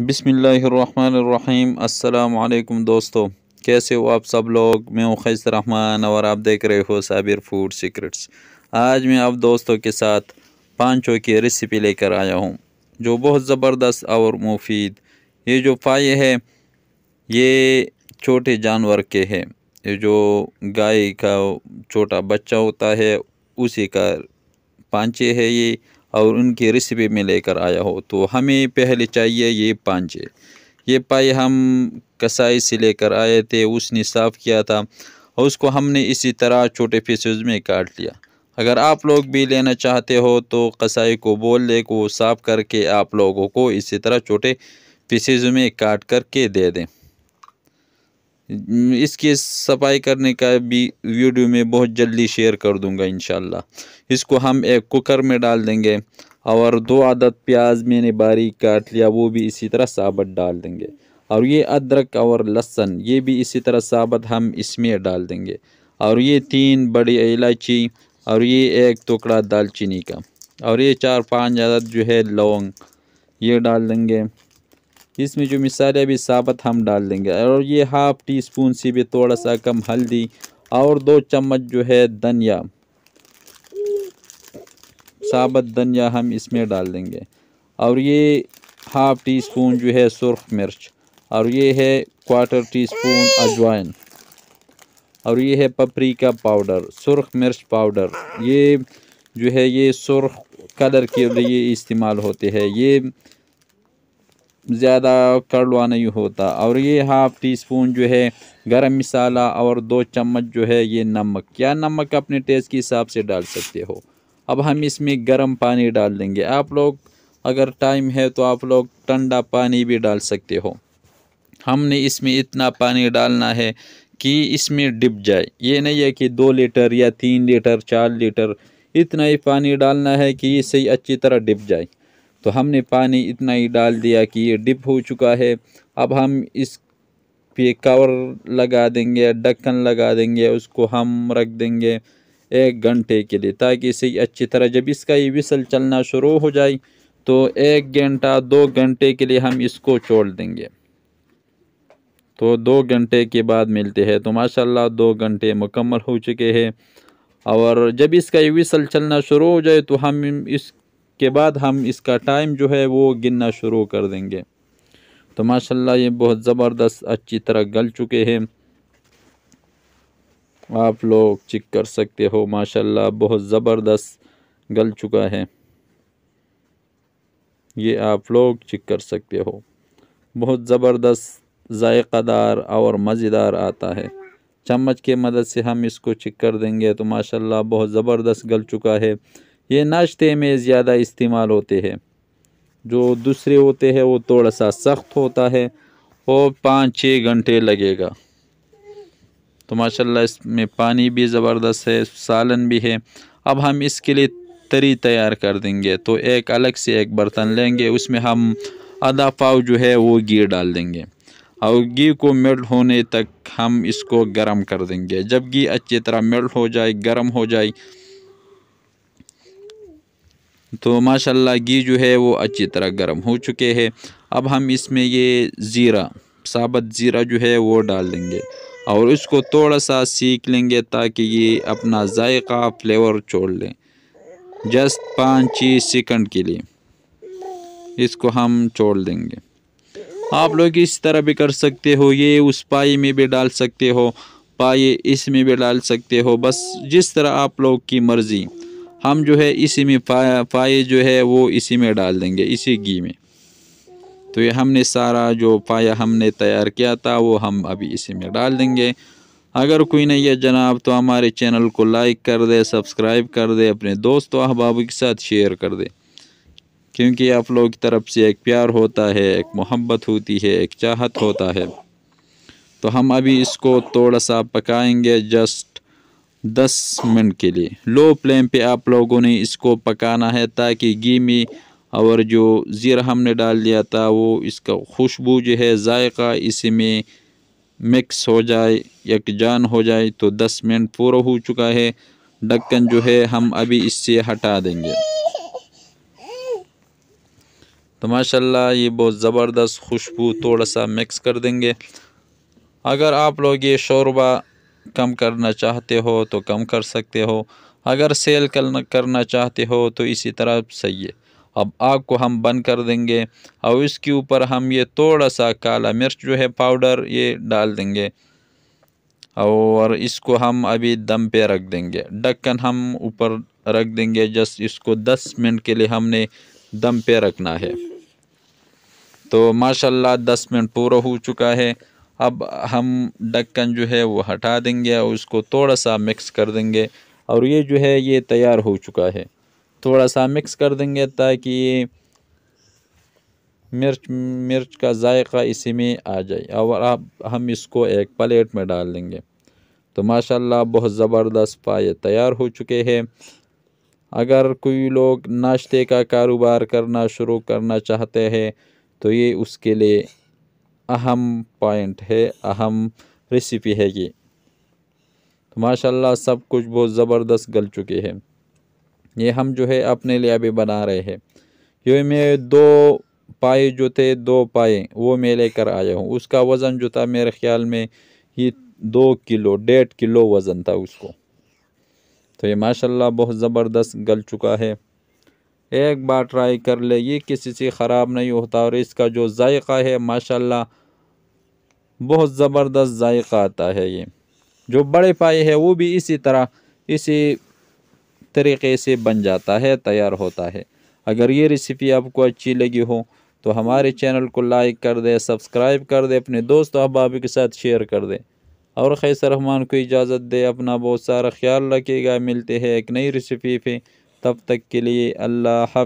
बिसमीम् अल्लाम दोस्तों कैसे हो आप सब लोग मैं हूँ रहमान और आप देख रहे हो साबिर फूड सीक्रेट्स आज मैं आप दोस्तों के साथ पाँचों की रेसिपी लेकर आया हूँ जो बहुत ज़बरदस्त और मुफीद ये जो पाए है ये छोटे जानवर के है ये जो गाय का छोटा बच्चा होता है उसी का पाँचे है ये और उनकी रेसिपी में लेकर आया हो तो हमें पहले चाहिए ये पांचे ये पाई हम कसाई से लेकर आए थे उसने साफ़ किया था और उसको हमने इसी तरह छोटे पीसेज में काट लिया अगर आप लोग भी लेना चाहते हो तो कसाई को बोल ले को साफ़ करके आप लोगों को इसी तरह छोटे पीसेज में काट करके दे दें इसके सफाई करने का भी वीडियो में बहुत जल्दी शेयर कर दूंगा इन इसको हम एक कुकर में डाल देंगे और दो आदत प्याज मैंने बारीक काट लिया वो भी इसी तरह साबत डाल देंगे और ये अदरक और लहसन ये भी इसी तरह साबत हम इसमें डाल देंगे और ये तीन बड़ी इलायची और ये एक टुकड़ा दालचीनी का और ये चार पाँच आदत जो है लौंग ये डाल देंगे इसमें जो मिसाल है अभी साबत हम डाल देंगे और ये हाफ़ टी स्पून से भी थोड़ा सा कम हल्दी और दो चम्मच जो है धनिया साबत धनिया हम इसमें डाल देंगे और ये हाफ़ टी स्पून जो है सुरख मिर्च और ये है क्वार्टर टी स्पून अजवाइन और ये है पपरीका पाउडर सुरख मिर्च पाउडर ये जो है ये सुरख कलर के लिए इस्तेमाल होते हैं ये ज़्यादा कड़वा नहीं होता और ये हाफ़ टी स्पून जो है गरम मसाला और दो चम्मच जो है ये नमक क्या नमक अपने टेस्ट के हिसाब से डाल सकते हो अब हम इसमें गर्म पानी डाल देंगे आप लोग अगर टाइम है तो आप लोग ठंडा पानी भी डाल सकते हो हमने इसमें इतना पानी डालना है कि इसमें डिप जाए ये नहीं है कि दो लीटर या तीन लीटर चार लीटर इतना ही पानी डालना है कि ये सही अच्छी तरह डिप जाए तो हमने पानी इतना ही डाल दिया कि ये डिप हो चुका है अब हम इस पे कवर लगा देंगे ढक्कन लगा देंगे उसको हम रख देंगे एक घंटे के लिए ताकि इसे अच्छी तरह जब इसका ये विसल चलना शुरू हो जाए तो एक घंटा दो घंटे के लिए हम इसको छोड़ देंगे तो दो घंटे के बाद मिलते हैं तो माशाल्लाह दो घंटे मुकम्मल हो चुके हैं और जब इसका ये विसल चलना शुरू हो जाए तो हम इस उसके बाद हम इसका टाइम जो है वो गिनना शुरू कर देंगे तो माशाल्लाह ये बहुत ज़बरदस्त अच्छी तरह गल चुके हैं आप लोग चेक कर सकते हो माशाल्लाह बहुत ज़बरदस्त गल चुका है ये आप लोग चेक कर सकते हो बहुत ज़बरदस्त ज़ायक़ादार और मज़ेदार आता है चम्मच के मदद से हम इसको चेक कर देंगे तो माशाल्लाह बहुत ज़बरदस्त गल चुका है ये नाश्ते में ज़्यादा इस्तेमाल होते हैं जो दूसरे होते हैं वो थोड़ा सा सख्त होता है और पाँच छः घंटे लगेगा तो माशाल्लाह इसमें पानी भी ज़बरदस्त है सालन भी है अब हम इसके लिए तरी तैयार कर देंगे तो एक अलग से एक बर्तन लेंगे उसमें हम आधा पाव जो है वो घी डाल देंगे और घी को मेल्ट होने तक हम इसको गर्म कर देंगे जब घी अच्छी तरह मेल्ट हो जाए गर्म हो जाए तो माशाल्लाह घी जो है वो अच्छी तरह गर्म हो चुके हैं अब हम इसमें ये ज़ीरा साबत ज़ीरा जो है वो डाल देंगे और इसको थोड़ा सा सीख लेंगे ताकि ये अपना जायका फ्लेवर छोड़ लें जस्ट पाँच छः सेकंड के लिए इसको हम छोड़ देंगे आप लोग इस तरह भी कर सकते हो ये उस पाई में भी डाल सकते हो पाए इसमें भी डाल सकते हो बस जिस तरह आप लोग की मर्ज़ी हम जो है इसी में पा, पाए जो है वो इसी में डाल देंगे इसी घी में तो ये हमने सारा जो पाया हमने तैयार किया था वो हम अभी इसी में डाल देंगे अगर कोई नहीं है जनाब तो हमारे चैनल को लाइक कर दे सब्सक्राइब कर दे अपने दोस्तों अहबाबों के साथ शेयर कर दे क्योंकि आप लोगों की तरफ से एक प्यार होता है एक मोहब्बत होती है एक चाहत होता है तो हम अभी इसको थोड़ा सा पकाएंगे जस्ट दस मिनट के लिए लो फ्लेम पे आप लोगों ने इसको पकाना है ताकि घी में और जो ज़ीरा हमने डाल दिया था वो इसका खुशबू जो है जायका इसी में मिक्स हो जाए जान हो जाए तो दस मिनट पूरा हो चुका है ढक्कन जो है हम अभी इससे हटा देंगे तो माशाल्लाह ये बहुत ज़बरदस्त खुशबू थोड़ा सा मिक्स कर देंगे अगर आप लोग ये शोरबा कम करना चाहते हो तो कम कर सकते हो अगर सेल करना चाहते हो तो इसी तरह सही है अब आग को हम बंद कर देंगे और इसके ऊपर हम ये थोड़ा सा काला मिर्च जो है पाउडर ये डाल देंगे और इसको हम अभी दम पे रख देंगे ढक्कन हम ऊपर रख देंगे जस्ट इसको 10 मिनट के लिए हमने दम पे रखना है तो माशाल्लाह 10 मिनट पूरा हो चुका है अब हम ढक्कन जो है वो हटा देंगे और उसको थोड़ा सा मिक्स कर देंगे और ये जो है ये तैयार हो चुका है थोड़ा सा मिक्स कर देंगे ताकि ये मिर्च मिर्च का जायका इसी में आ जाए और अब हम इसको एक प्लेट में डाल देंगे तो माशाल्लाह बहुत ज़बरदस्त पाए तैयार हो चुके हैं अगर कोई लोग नाश्ते का कारोबार करना शुरू करना चाहते हैं तो ये उसके लिए अहम पॉइंट है अहम रेसिपी है ये तो माशाल्लाह सब कुछ बहुत ज़बरदस्त गल चुके हैं ये हम जो है अपने लिए अभी बना रहे हैं क्योंकि मैं दो पाए जो थे दो पाए वो मैं लेकर आया हूँ उसका वज़न जो था मेरे ख्याल में ये दो किलो डेढ़ किलो वज़न था उसको तो ये माशाल्लाह बहुत ज़बरदस्त गल चुका है एक बार ट्राई कर ले ये किसी से ख़राब नहीं होता और इसका जो जायका है माशा बहुत ज़बरदस्त जायका आता है ये जो बड़े पाए है वो भी इसी तरह इसी तरीके से बन जाता है तैयार होता है अगर ये रेसिपी आपको अच्छी लगी हो तो हमारे चैनल को लाइक कर दे सब्सक्राइब कर दे अपने दोस्त अहबाब के साथ शेयर कर दे और खैसर रहमान को इजाज़त दे अपना बहुत सारा ख्याल रखिएगा मिलते हैं एक नई रेसिपी पे तब तक के लिए अल्लाह